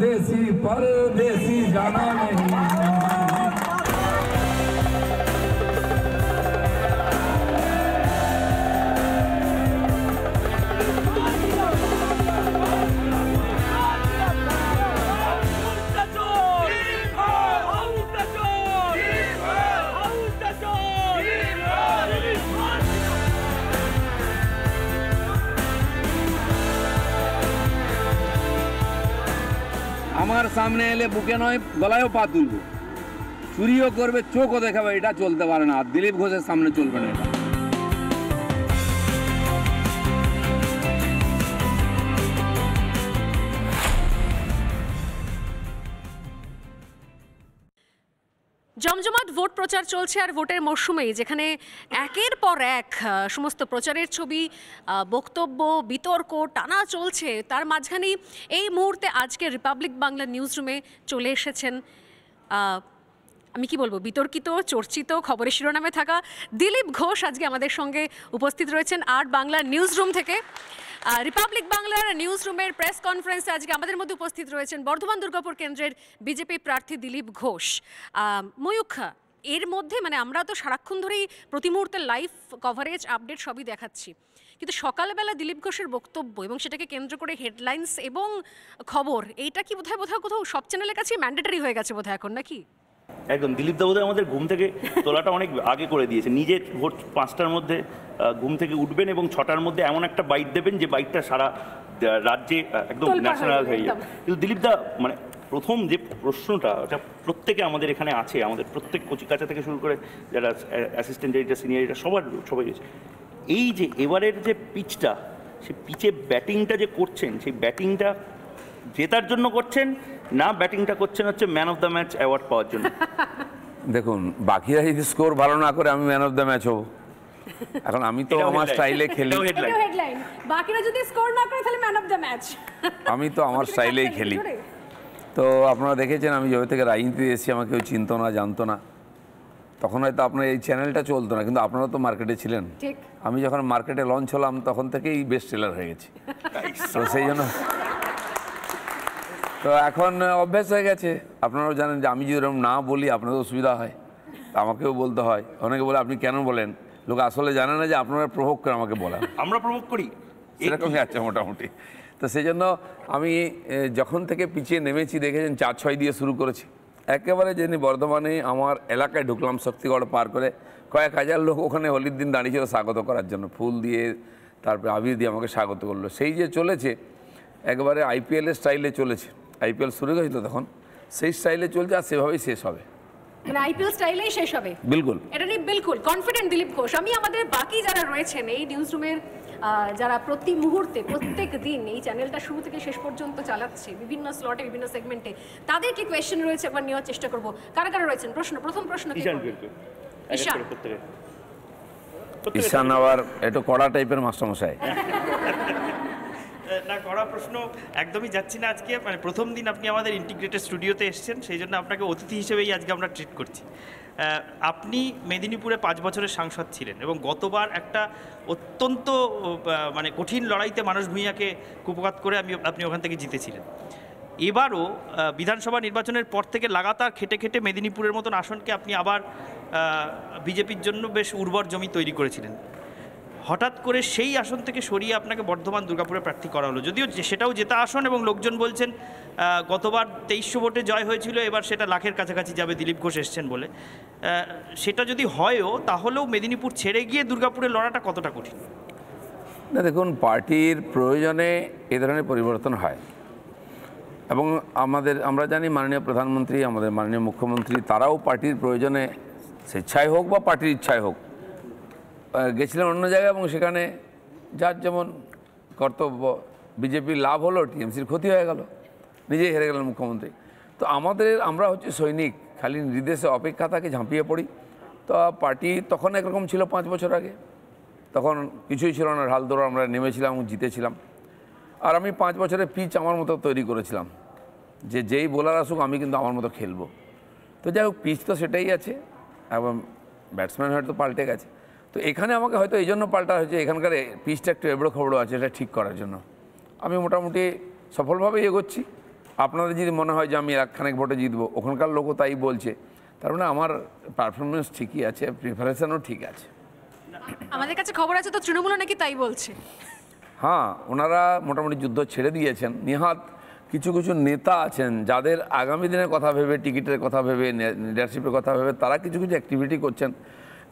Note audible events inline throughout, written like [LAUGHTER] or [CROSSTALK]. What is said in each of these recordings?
देसी परदेसी जाना नहीं আমার সামনে এলে বুকে নয় গলায়ও পা তুলব চুরিও করবে চোখও দেখাবে এটা চলতে পারে না দিলীপ ঘোষের সামনে চলবে না এটা প্রচার চলছে আর ভোটের মরশুমেই যেখানে একের পর এক সমস্ত প্রচারের ছবি বক্তব্য বিতর্ক টানা চলছে তার মাঝখানেই এই মুহূর্তে আজকে রিপাবলিক বাংলা নিউজ রুমে চলে এসেছেন আমি কি বলবো বিতর্কিত চর্চিত খবরের শিরোনামে থাকা দিলীপ ঘোষ আজকে আমাদের সঙ্গে উপস্থিত রয়েছেন আর বাংলা নিউজরুম থেকে রিপাবলিক বাংলার নিউজরুমের প্রেস কনফারেন্সে আজকে আমাদের মধ্যে উপস্থিত রয়েছেন বর্ধমান দুর্গাপুর কেন্দ্রের বিজেপি প্রার্থী দিলীপ ঘোষ ময়ূখা এর মধ্যে মানে আমরা তো সারাক্ষণ ধরেই প্রতি মুহূর্তে লাইভ কভারেজ আপডেট সবই দেখাচ্ছি কিন্তু সকালবেলা দিলীপ ঘোষের বক্তব্য এবং সেটাকে কেন্দ্র করে হেডলাইন্স এবং খবর এইটা কি বোধহয় বোধহয় কোথাও সব চ্যানেলের কাছে ম্যান্ডেটারি হয়ে গেছে বোধহয় এখন নাকি একদম দিলীপ দা বোধহয় আমাদের ঘুম থেকে তোলাটা অনেক আগে করে দিয়েছে নিজে ভোর পাঁচটার মধ্যে ঘুম থেকে উঠবেন এবং ছটার মধ্যে এমন একটা বাইট দেবেন যে বাইটটা সারা রাজ্যে একদম ন্যাশনাল হয়ে যাবে কিন্তু দিলীপ দা মানে প্রথম যে প্রশ্নটা ওটা প্রত্যেকে আমাদের এখানে আছে আমাদের প্রত্যেক কচিকাচা থেকে শুরু করে যারা অ্যাসিস্ট্যান্ট এডিটার সিনিয়র এডিটার সবার সবাই রয়েছে এই যে এবারের যে পিচটা সে পিচে ব্যাটিংটা যে করছেন সেই ব্যাটিংটা জেতার জন্য করছেন না ব্যাটিংটা করছেন হচ্ছে man of the match award পাওয়ার জন্য [LAUGHS] দেখুন বাকিরা যদি স্কোর ভালো না করে আমি ম্যান অফ দ্য ম্যাচ হব এখন আমি তো আমার স্টাইলে খেলি বাকিরা যদি স্কোর না করে তাহলে ম্যান অফ দ্য ম্যাচ আমি তো আমার স্টাইলেই খেলি তো আপনারা দেখেছেন আমি যবে থেকে রাজনীতিতে এসেছি আমাকে কেউ চিনতো না জানতো না তখন হয়তো আপনার এই চ্যানেলটা চলতো না কিন্তু আপনারা তো মার্কেটে ছিলেন আমি যখন মার্কেটে লঞ্চ হলাম তখন থেকেই বেস্ট সেলার হয়ে গেছি তো সেই জন্য তো এখন অভ্যেস হয়ে গেছে আপনারাও জানেন যে আমি যদি এরকম না বলি আপনাদের অসুবিধা হয় আমাকেও বলতে হয় অনেকে বলে আপনি কেন বলেন লোক আসলে জানে না যে আপনারা প্রভোগ করে আমাকে বলা আমরা প্রভোগ করি এরকমই আছে মোটামুটি তো সেই জন্য আমি যখন থেকে পিছিয়ে নেমেছি দেখেছেন চার ছয় দিয়ে শুরু করেছি একেবারে যিনি বর্ধমানে আমার এলাকায় ঢুকলাম শক্তিগড় পার করে কয়েক হাজার লোক ওখানে হোলির দিন দাঁড়িয়েছিল স্বাগত করার জন্য ফুল দিয়ে তারপরে আবির দিয়ে আমাকে স্বাগত করলো সেই যে চলেছে একবারে আইপিএলের স্টাইলে চলেছে আইপিএল শুরু হয়েছিল তখন সেই স্টাইলে চলছে আর সেভাবেই শেষ হবে মানে আইপিএল স্টাইলেই শেষ হবে বিলকুল এটা নিয়ে বিলকুল কনফিডেন্ট দিলীপ ঘোষ আমি আমাদের বাকি যারা রয়েছেন এই নিউজ রুমের যারা প্রতি মুহূর্তে প্রত্যেক দিন এই চ্যানেলটা শুরু থেকে শেষ পর্যন্ত চালাচ্ছে বিভিন্ন স্লটে বিভিন্ন সেগমেন্টে তাদের কি কোয়েশ্চেন রয়েছে একবার নেওয়ার চেষ্টা করব কারা কারা রয়েছেন প্রশ্ন প্রথম প্রশ্ন ঈশান আবার একটু কড়া টাইপের মাস্টারমশাই [LAUGHS] না কড়া প্রশ্ন একদমই যাচ্ছি না আজকে মানে প্রথম দিন আপনি আমাদের ইন্টিগ্রেটেড স্টুডিওতে এসছেন সেই জন্য আপনাকে অতিথি হিসেবেই আজকে আমরা ট্রিট করছি আপনি মেদিনীপুরে পাঁচ বছরের সাংসদ ছিলেন এবং গতবার একটা অত্যন্ত মানে কঠিন লড়াইতে মানুষ ভূঁইয়াকে কুপঘাত করে আমি আপনি ওখান থেকে জিতেছিলেন এবারও বিধানসভা নির্বাচনের পর থেকে লাগাতার খেটে খেটে মেদিনীপুরের মতন আসনকে আপনি আবার বিজেপির জন্য বেশ উর্বর জমি তৈরি করেছিলেন হঠাৎ করে সেই আসন থেকে সরিয়ে আপনাকে বর্ধমান দুর্গাপুরে প্রার্থী করা হলো যদিও সেটাও জেতা আসন এবং লোকজন বলছেন গতবার তেইশশো ভোটে জয় হয়েছিল এবার সেটা লাখের কাছাকাছি যাবে দিলীপ ঘোষ এসছেন বলে সেটা যদি হয়ও তাহলেও মেদিনীপুর ছেড়ে গিয়ে দুর্গাপুরে লড়াটা কতটা কঠিন না দেখুন পার্টির প্রয়োজনে এ ধরনের পরিবর্তন হয় এবং আমাদের আমরা জানি মাননীয় প্রধানমন্ত্রী আমাদের মাননীয় মুখ্যমন্ত্রী তারাও পার্টির প্রয়োজনে স্বেচ্ছায় হোক বা পার্টির ইচ্ছায় হোক গেছিলেন অন্য জায়গায় এবং সেখানে যার যেমন কর্তব্য বিজেপির লাভ হলো টিএমসির ক্ষতি হয়ে গেল নিজেই হেরে গেলেন মুখ্যমন্ত্রী তো আমাদের আমরা হচ্ছে সৈনিক খালি নির্দেশে অপেক্ষা থাকে ঝাঁপিয়ে পড়ি তো পার্টি তখন একরকম ছিল পাঁচ বছর আগে তখন কিছুই ছিল না ঢাল দৌড় আমরা নেমেছিলাম জিতেছিলাম আর আমি পাঁচ বছরের পিচ আমার মতো তৈরি করেছিলাম যে যেই বোলার আসুক আমি কিন্তু আমার মতো খেলবো তো যাই হোক পিচ তো সেটাই আছে এবং ব্যাটসম্যান হয়তো পাল্টে গেছে তো এখানে আমাকে হয়তো এই জন্য পাল্টা হয়েছে এখানকার পিচটা একটু এবড়ো খবড়ো আছে এটা ঠিক করার জন্য আমি মোটামুটি সফলভাবেই এগোচ্ছি আপনাদের যদি মনে হয় যে আমি একখানেক ভোটে জিতবো ওখানকার লোকও তাই বলছে তার মানে আমার পারফরমেন্স ঠিকই আছে প্রিপারেশানও ঠিক আছে আমাদের কাছে খবর আছে তো তৃণমূল নাকি তাই বলছে হ্যাঁ ওনারা মোটামুটি যুদ্ধ ছেড়ে দিয়েছেন নিহাত কিছু কিছু নেতা আছেন যাদের আগামী দিনের কথা ভেবে টিকিটের কথা ভেবে লিডারশিপের কথা ভেবে তারা কিছু কিছু অ্যাক্টিভিটি করছেন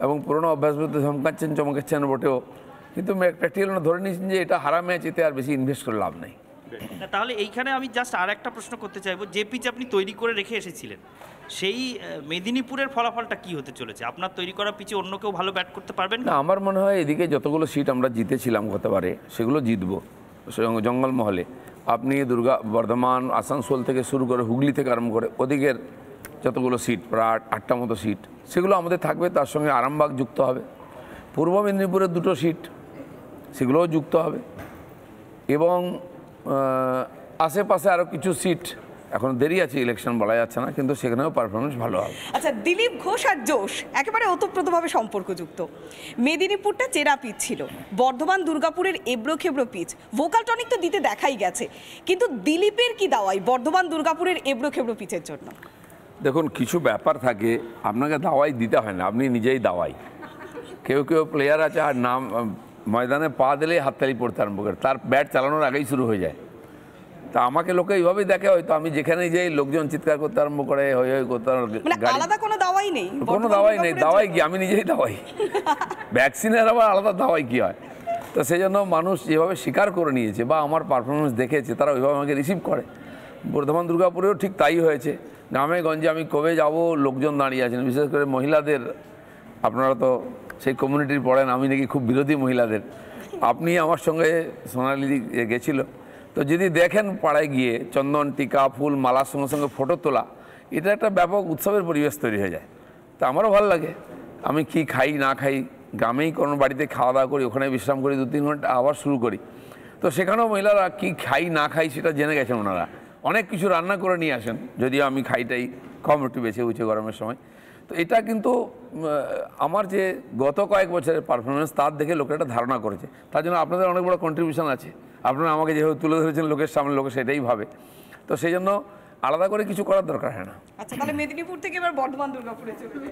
এবং পুরনো অভ্যাসগুলোতে ধমকাচ্ছেন চমকাচ্ছেন বটেও কিন্তু প্র্যাকটিক্যাল ধরে নিয়েছেন যে এটা হারামে এতে আর বেশি ইনভেস্ট করে লাভ নেই তাহলে এইখানে আমি জাস্ট আর একটা প্রশ্ন করতে চাইবো যে পিচ আপনি তৈরি করে রেখে এসেছিলেন সেই মেদিনীপুরের ফলাফলটা কি হতে চলেছে আপনার তৈরি করা পিচে অন্য কেউ ভালো ব্যাট করতে পারবেন না আমার মনে হয় এদিকে যতগুলো সিট আমরা জিতেছিলাম গতবারে সেগুলো জিতবো জঙ্গলমহলে আপনি দুর্গা বর্ধমান আসানসোল থেকে শুরু করে হুগলি থেকে আরম্ভ করে ওদিকের যতগুলো সিট প্রায় আটটা মতো সিট সেগুলো আমাদের থাকবে তার সঙ্গে আরামবাগ যুক্ত হবে পূর্ব মেদিনীপুরের দুটো সিট সেগুলোও যুক্ত হবে এবং আশেপাশে আরও কিছু সিট এখন দেরি আছে ইলেকশন বলা যাচ্ছে না কিন্তু সেখানেও পারফরমেন্স ভালো হবে আচ্ছা দিলীপ ঘোষ আর জোশ একেবারে ওতপ্রোতভাবে সম্পর্কযুক্ত মেদিনীপুরটা চেরা পিচ ছিল বর্ধমান দুর্গাপুরের এবড়ো খেবড়ো পিচ ভোকাল টনিক তো দিতে দেখাই গেছে কিন্তু দিলীপের কি দাওয়াই বর্ধমান দুর্গাপুরের এবড়ো খেবড়ো পিচের জন্য দেখুন কিছু ব্যাপার থাকে আপনাকে দাওয়াই দিতে হয় না আপনি নিজেই দাওয়াই কেউ কেউ প্লেয়ার আছে আর নাম ময়দানে পা দিলেই হাততালি পড়তে আরম্ভ করে তার ব্যাট চালানোর আগেই শুরু হয়ে যায় তা আমাকে লোকে এইভাবেই দেখে হয়তো আমি যেখানে যাই লোকজন চিৎকার করতে আরম্ভ করে হই হই করতে মানে আলাদা কোনো দাওয়াই নেই কোনো দাওয়াই নেই দাওয়াই কি আমি নিজেই দাওয়াই ভ্যাকসিনের আবার আলাদা দাওয়াই কি হয় তো সেই জন্য মানুষ যেভাবে স্বীকার করে নিয়েছে বা আমার পারফরমেন্স দেখেছে তারা ওইভাবে আমাকে রিসিভ করে বর্ধমান দুর্গাপুরেও ঠিক তাই হয়েছে গ্রামে গঞ্জে আমি কবে যাব লোকজন দাঁড়িয়ে আছেন বিশেষ করে মহিলাদের আপনারা তো সেই কমিউনিটির পড়েন আমি নাকি খুব বিরোধী মহিলাদের আপনি আমার সঙ্গে সোনালি গেছিল তো যদি দেখেন পাড়ায় গিয়ে চন্দন টিকা ফুল মালার সঙ্গে সঙ্গে ফটো তোলা এটা একটা ব্যাপক উৎসবের পরিবেশ তৈরি হয়ে যায় তা আমারও ভালো লাগে আমি কি খাই না খাই গ্রামেই কোনো বাড়িতে খাওয়া দাওয়া করি ওখানে বিশ্রাম করি দু তিন ঘন্টা আবার শুরু করি তো সেখানেও মহিলারা কি খাই না খাই সেটা জেনে গেছেন ওনারা অনেক কিছু রান্না করে নিয়ে আসেন যদিও আমি খাইটাই কম একটু বেছে উঠে গরমের সময় তো এটা কিন্তু আমার যে গত কয়েক বছরের পারফরমেন্স তার দেখে লোকের একটা ধারণা করেছে তার জন্য আপনাদের অনেক বড় কন্ট্রিবিউশন আছে আপনারা আমাকে যেভাবে তুলে ধরেছেন লোকের সামনে লোকে সেটাই ভাবে তো সেই জন্য আলাদা করে কিছু করার দরকার হয় না আচ্ছা তাহলে মেদিনীপুর থেকে এবার বর্ধমান দুর্গাপুরে চলে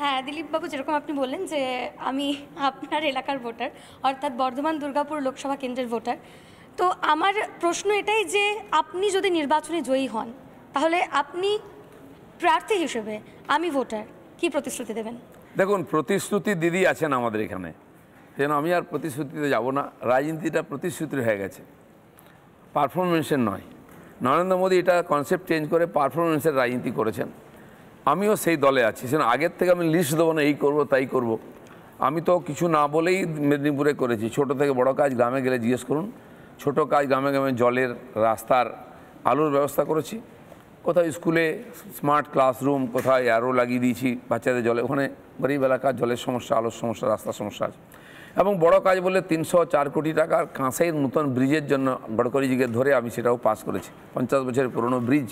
হ্যাঁ দিলীপ বাবু যেরকম আপনি বললেন যে আমি আপনার এলাকার ভোটার অর্থাৎ বর্ধমান দুর্গাপুর লোকসভা কেন্দ্রের ভোটার তো আমার প্রশ্ন এটাই যে আপনি যদি নির্বাচনে জয়ী হন তাহলে আপনি প্রার্থী হিসেবে আমি ভোটার কি প্রতিশ্রুতি দেবেন দেখুন প্রতিশ্রুতি দিদি আছেন আমাদের এখানে যেন আমি আর প্রতিশ্রুতিতে যাব না রাজনীতিটা প্রতিশ্রুতি হয়ে গেছে পারফরমেন্সের নয় নরেন্দ্র মোদী এটা কনসেপ্ট চেঞ্জ করে পারফরমেন্সের রাজনীতি করেছেন আমিও সেই দলে আছি সেখানে আগের থেকে আমি লিস্ট দেবো না এই করব তাই করব। আমি তো কিছু না বলেই মেদিনীপুরে করেছি ছোট থেকে বড় কাজ গ্রামে গেলে জিজ্ঞেস করুন ছোট কাজ গ্রামে গ্রামে জলের রাস্তার আলোর ব্যবস্থা করেছি কোথাও স্কুলে স্মার্ট ক্লাসরুম কোথায় অ্যারো লাগিয়ে দিয়েছি বাচ্চাদের জলে ওখানে গরিব এলাকার জলের সমস্যা আলোর সমস্যা রাস্তার সমস্যা আছে এবং বড় কাজ বলে তিনশো চার কোটি টাকার কাঁসাইয়ের নতুন ব্রিজের জন্য গড়করিজিকে ধরে আমি সেটাও পাস করেছি পঞ্চাশ বছরের পুরনো ব্রিজ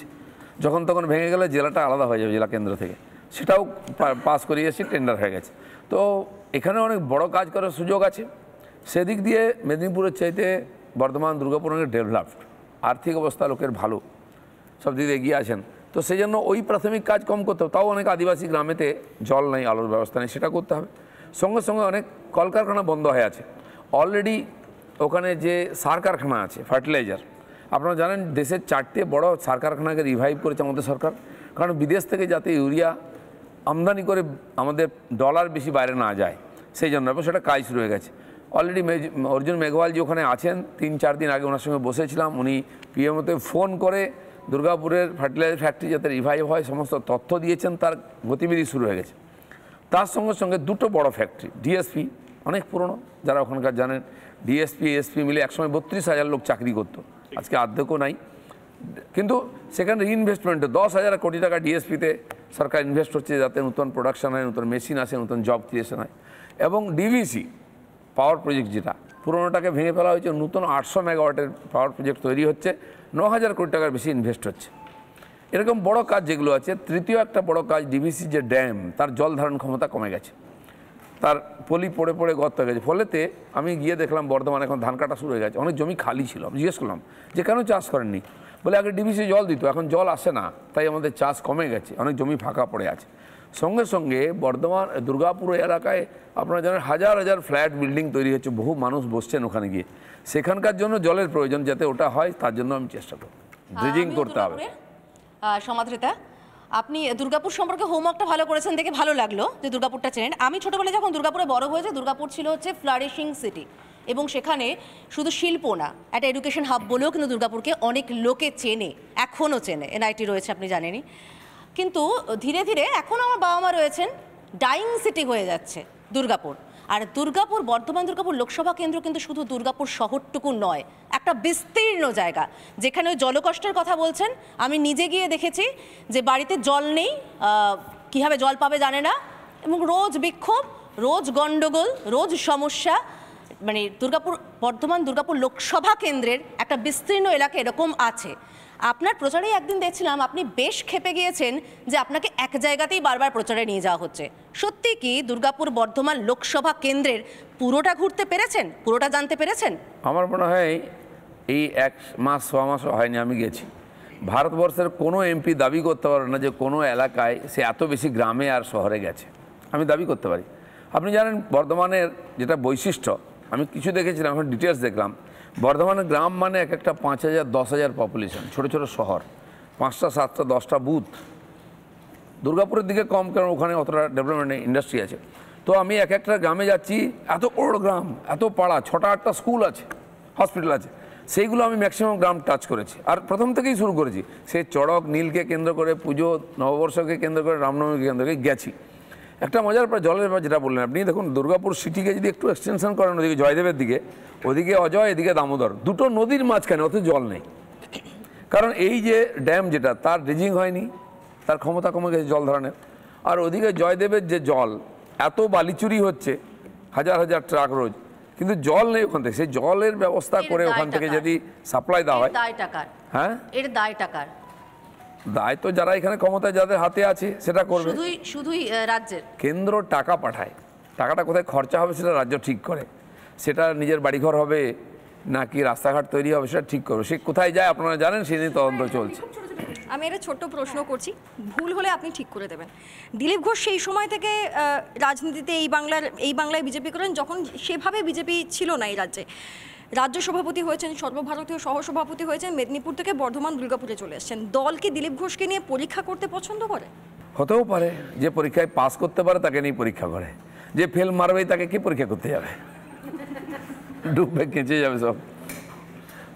যখন তখন ভেঙে গেলে জেলাটা আলাদা হয়ে যাবে জেলা কেন্দ্র থেকে সেটাও পাস এসে টেন্ডার হয়ে গেছে তো এখানে অনেক বড় কাজ করার সুযোগ আছে সেদিক দিয়ে মেদিনীপুরের চাইতে বর্ধমান দুর্গাপুর অনেক ডেভেলপড আর্থিক অবস্থা লোকের ভালো সব দিকে এগিয়ে আছেন তো সেই জন্য ওই প্রাথমিক কাজ কম করতে হবে তাও অনেক আদিবাসী গ্রামেতে জল নেই আলোর ব্যবস্থা নেই সেটা করতে হবে সঙ্গে সঙ্গে অনেক কলকারখানা বন্ধ হয়ে আছে অলরেডি ওখানে যে সার কারখানা আছে ফার্টিলাইজার আপনারা জানেন দেশের চারটে বড় সার কারখানাকে রিভাইভ করেছে আমাদের সরকার কারণ বিদেশ থেকে যাতে ইউরিয়া আমদানি করে আমাদের ডলার বেশি বাইরে না যায় সেই জন্য সেটা কাজ শুরু হয়ে গেছে অলরেডি অর্জুন মেঘওয়াল যে ওখানে আছেন তিন চার দিন আগে ওনার সঙ্গে বসেছিলাম উনি পিএমওতে ফোন করে দুর্গাপুরের ফার্টিলাইজার ফ্যাক্টরি যাতে রিভাইভ হয় সমস্ত তথ্য দিয়েছেন তার গতিবিধি শুরু হয়ে গেছে তার সঙ্গে সঙ্গে দুটো বড় ফ্যাক্টরি ডিএসপি অনেক পুরনো যারা ওখানকার জানেন ডিএসপি এসপি মিলে একসময় বত্রিশ হাজার লোক চাকরি করতো আজকে আর্ধেকও নাই কিন্তু সেখানে ইনভেস্টমেন্ট দশ হাজার কোটি টাকা ডিএসপিতে সরকার ইনভেস্ট হচ্ছে যাতে নতুন প্রোডাকশন হয় নতুন মেশিন আসে নতুন জব ক্রিয়েশন হয় এবং ডিভিসি পাওয়ার প্রজেক্ট যেটা পুরোনোটাকে ভেঙে ফেলা হয়েছে নতুন আটশো মেগাওয়াটের পাওয়ার প্রজেক্ট তৈরি হচ্ছে ন হাজার কোটি টাকার বেশি ইনভেস্ট হচ্ছে এরকম বড় কাজ যেগুলো আছে তৃতীয় একটা বড় কাজ ডিভিসি যে ড্যাম তার জল ধারণ ক্ষমতা কমে গেছে তার পলি পড়ে পড়ে গর্ত হয়ে গেছে ফলেতে আমি গিয়ে দেখলাম বর্ধমানে এখন ধান কাটা শুরু হয়ে গেছে অনেক জমি খালি ছিল আমি জিজ্ঞেস করলাম যে কেন চাষ করেননি বলে আগে ডিভিসি জল দিত এখন জল আসে না তাই আমাদের চাষ কমে গেছে অনেক জমি ফাঁকা পড়ে আছে সঙ্গে সঙ্গে বর্ধমান দুর্গাপুর এলাকায় আপনারা জানেন হাজার হাজার ফ্ল্যাট বিল্ডিং তৈরি হচ্ছে বহু মানুষ বসছেন ওখানে গিয়ে সেখানকার জন্য জলের প্রয়োজন যাতে ওটা হয় তার জন্য আমি চেষ্টা করব ব্রিজিং করতে হবে সমাদ্রিতা আপনি দুর্গাপুর সম্পর্কে হোমওয়ার্কটা ভালো করেছেন দেখে ভালো লাগলো যে দুর্গাপুরটা চেনেন আমি ছোটোবেলায় যখন দুর্গাপুরে বড় হয়েছে দুর্গাপুর ছিল হচ্ছে ফ্লারিশিং সিটি এবং সেখানে শুধু শিল্প না একটা এডুকেশন হাব বলেও কিন্তু দুর্গাপুরকে অনেক লোকে চেনে এখনও চেনে এনআইটি রয়েছে আপনি জানেনই কিন্তু ধীরে ধীরে এখন আমার বাবা মা রয়েছেন ডাইং সিটি হয়ে যাচ্ছে দুর্গাপুর আর দুর্গাপুর বর্ধমান দুর্গাপুর লোকসভা কেন্দ্র কিন্তু শুধু দুর্গাপুর শহরটুকু নয় একটা বিস্তীর্ণ জায়গা যেখানে ওই জলকষ্টের কথা বলছেন আমি নিজে গিয়ে দেখেছি যে বাড়িতে জল নেই কীভাবে জল পাবে জানে না এবং রোজ বিক্ষোভ রোজ গণ্ডগোল রোজ সমস্যা মানে দুর্গাপুর বর্ধমান দুর্গাপুর লোকসভা কেন্দ্রের একটা বিস্তীর্ণ এলাকা এরকম আছে আপনার প্রচারেই একদিন দেখছিলাম আপনি বেশ খেপে গিয়েছেন যে আপনাকে এক জায়গাতেই বারবার প্রচারে নিয়ে যাওয়া হচ্ছে সত্যি কি দুর্গাপুর বর্ধমান লোকসভা কেন্দ্রের পুরোটা ঘুরতে পেরেছেন পুরোটা জানতে পেরেছেন আমার মনে হয় এই এক মাস ছ মাস হয়নি আমি গেছি ভারতবর্ষের কোনো এমপি দাবি করতে পারে না যে কোনো এলাকায় সে এত বেশি গ্রামে আর শহরে গেছে আমি দাবি করতে পারি আপনি জানেন বর্ধমানের যেটা বৈশিষ্ট্য আমি কিছু দেখেছিলাম এখন ডিটেলস দেখলাম বর্ধমানের গ্রাম মানে এক একটা পাঁচ হাজার দশ হাজার পপুলেশন ছোটো ছোটো শহর পাঁচটা সাতটা দশটা বুথ দুর্গাপুরের দিকে কম কারণ ওখানে অতটা ডেভেলপমেন্ট ইন্ডাস্ট্রি আছে তো আমি এক একটা গ্রামে যাচ্ছি এত বড় গ্রাম এত পাড়া ছটা আটটা স্কুল আছে হসপিটাল আছে সেইগুলো আমি ম্যাক্সিমাম গ্রাম টাচ করেছি আর প্রথম থেকেই শুরু করেছি সে চড়ক নীলকে কেন্দ্র করে পুজো নববর্ষকে কেন্দ্র করে রামনবমীকে কেন্দ্র করে গেছি একটা মজার পর জলের ব্যাপার যেটা বললেন আপনি দেখুন দুর্গাপুর সিটিকে যদি একটু এক্সটেনশন করেন ওদিকে জয়দেবের দিকে ওদিকে অজয় এদিকে দামোদর দুটো নদীর মাঝখানে অত জল নেই কারণ এই যে ড্যাম যেটা তার ড্রেজিং হয়নি তার ক্ষমতা কমে গেছে জল ধরনের আর ওদিকে জয়দেবের যে জল এত বালিচুরি হচ্ছে হাজার হাজার ট্রাক রোজ কিন্তু জল নেই ওখান থেকে সেই জলের ব্যবস্থা করে ওখান থেকে যদি সাপ্লাই দেওয়া হয় হ্যাঁ এর দায় টাকার দায়িত্ব যারা এখানে ক্ষমতায় যাদের হাতে আছে সেটা করবে শুধুই শুধুই রাজ্যের কেন্দ্র টাকা পাঠায় টাকাটা কোথায় খরচা হবে সেটা রাজ্য ঠিক করে সেটা নিজের বাড়িঘর হবে নাকি রাস্তাঘাট তৈরি হবে সেটা ঠিক করবে সে কোথায় যায় আপনারা জানেন সেই নিয়ে তদন্ত হ্যাঁ, চলছে আমি এটা ছোট্ট প্রশ্ন করছি ভুল হলে আপনি ঠিক করে দেবেন দিলীপ ঘোষ সেই সময় থেকে রাজনীতিতে এই বাংলার এই বাংলায় বিজেপি করেন যখন সেভাবে বিজেপি ছিল না এই রাজ্যে রাজ্য সভাপতি হয়েছেন সর্বভারতীয় সহসভাপতি হয়েছেন মেদিনীপুর থেকে বর্ধমান দুর্গাপুরে চলে এসছেন দল কি দিলীপ ঘোষকে নিয়ে পরীক্ষা করতে পছন্দ করে হতেও পারে যে পরীক্ষায় পাস করতে পারে তাকে নিয়ে পরীক্ষা করে যে ফেল মারবে তাকে কি পরীক্ষা করতে যাবে ডুববে কেঁচে যাবে সব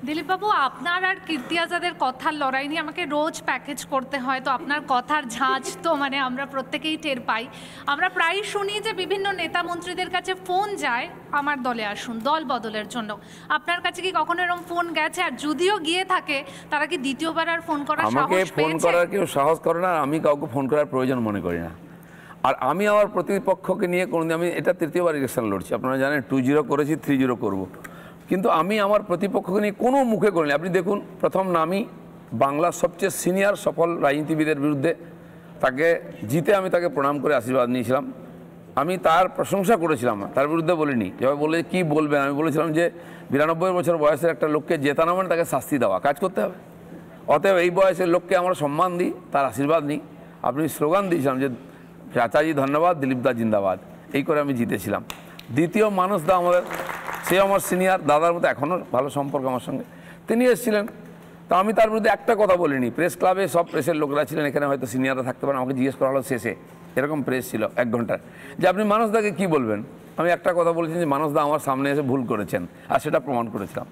দিলীপবাবু আপনার আর কীর্তি আজাদের কথার লড়াই নিয়ে আমাকে রোজ প্যাকেজ করতে হয় তো আপনার কথার ঝাঁজ তো মানে আমরা প্রত্যেকেই টের পাই আমরা প্রায়ই শুনি যে বিভিন্ন নেতা মন্ত্রীদের কাছে ফোন যায় আমার দলে আসুন দল বদলের জন্য আপনার কাছে কি কখনো এরকম ফোন গেছে আর যদিও গিয়ে থাকে তারা কি দ্বিতীয়বার আর ফোন করার আমাকে ফোন করার কেউ সাহস করে না আমি কাউকে ফোন করার প্রয়োজন মনে করি না আর আমি আমার প্রতিপক্ষকে নিয়ে কোনোদিন আমি এটা তৃতীয়বার ইলেকশন লড়ছি আপনারা জানেন টু জিরো করেছি থ্রি জিরো করবো কিন্তু আমি আমার প্রতিপক্ষকে নিয়ে কোনো মুখে করিনি আপনি দেখুন প্রথম নামই বাংলার সবচেয়ে সিনিয়র সফল রাজনীতিবিদের বিরুদ্ধে তাকে জিতে আমি তাকে প্রণাম করে আশীর্বাদ নিয়েছিলাম আমি তার প্রশংসা করেছিলাম তার বিরুদ্ধে বলিনি যেভাবে বলে কি বলবেন আমি বলেছিলাম যে বিরানব্বই বছর বয়সের একটা লোককে জেতানো মানে তাকে শাস্তি দেওয়া কাজ করতে হবে অতএব এই বয়সের লোককে আমরা সম্মান দিই তার আশীর্বাদ নিই আপনি স্লোগান দিয়েছিলাম যে চাচাজি ধন্যবাদ দিলীপ দা জিন্দাবাদ এই করে আমি জিতেছিলাম দ্বিতীয় মানুষ দা আমাদের সে আমার সিনিয়র দাদার মতো এখনও ভালো সম্পর্ক আমার সঙ্গে তিনি এসেছিলেন তো আমি তার বিরুদ্ধে একটা কথা বলিনি প্রেস ক্লাবে সব প্রেসের লোকরা ছিলেন এখানে হয়তো সিনিয়ররা থাকতে পারেন আমাকে জিজ্ঞেস করা হলো শেষে এরকম প্রেস ছিল এক ঘন্টার যে আপনি মানুষদাকে কি বলবেন আমি একটা কথা বলেছি যে মানুষদা আমার সামনে এসে ভুল করেছেন আর সেটা প্রমাণ করেছিলাম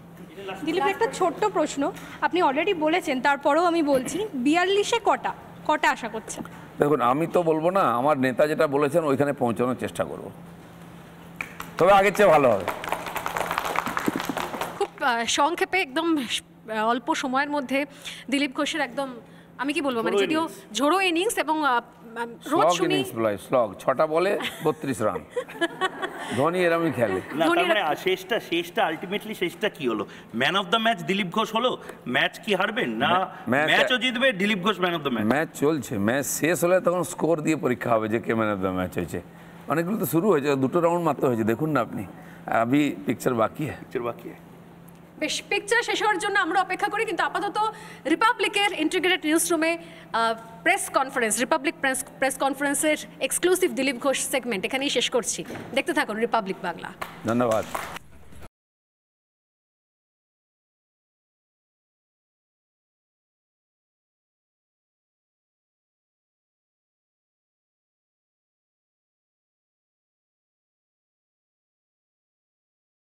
দিলীপ একটা ছোট্ট প্রশ্ন আপনি অলরেডি বলেছেন তারপরেও আমি বলছি বিয়াল্লিশে কটা কটা আশা করছেন দেখুন আমি তো বলবো না আমার নেতা যেটা বলেছেন ওইখানে পৌঁছানোর চেষ্টা করব তবে আগের চেয়ে ভালো হবে সংক্ষেপে একদম অল্প সময়ের মধ্যে দিলীপ ঘোষের একদম আমি কি বলবো মানে যদিও ঝোড়ো ইনিংস এবং রোজ শুনি স্লগ ছটা বলে বত্রিশ রান ধোনি এরমই খেলে মানে শেষটা শেষটা আলটিমেটলি শেষটা কি হলো man of the match Dilip Ghosh হলো ম্যাচ কি হারবেন না ম্যাচও জিতবে Dilip Ghosh man of the match match চলছে ম্যাচ শেষ হলে তখন স্কোর দিয়ে পরীক্ষা হবে যে কে ম্যান অফ দ্য ম্যাচ হয়েছে অনেকগুলো তো শুরু হয়েছে দুটো রাউন্ড মাত্র হয়েছে দেখুন না আপনি আমি পিকচার বাকি হ্যাঁ পিকচার বাকি হ্যাঁ বেশ পিকচার শেষ হওয়ার জন্য আমরা অপেক্ষা করি কিন্তু আপাতত রিপাবলিকের ইন্টিগ্রেটেড নিউজ রুমে press conference Republic press press কনফারেন্সের এক্সক্লুসিভ দিলীপ ঘোষ সেগমেন্ট এখানেই শেষ করছি দেখতে থাকুন রিপাবলিক বাংলা ধন্যবাদ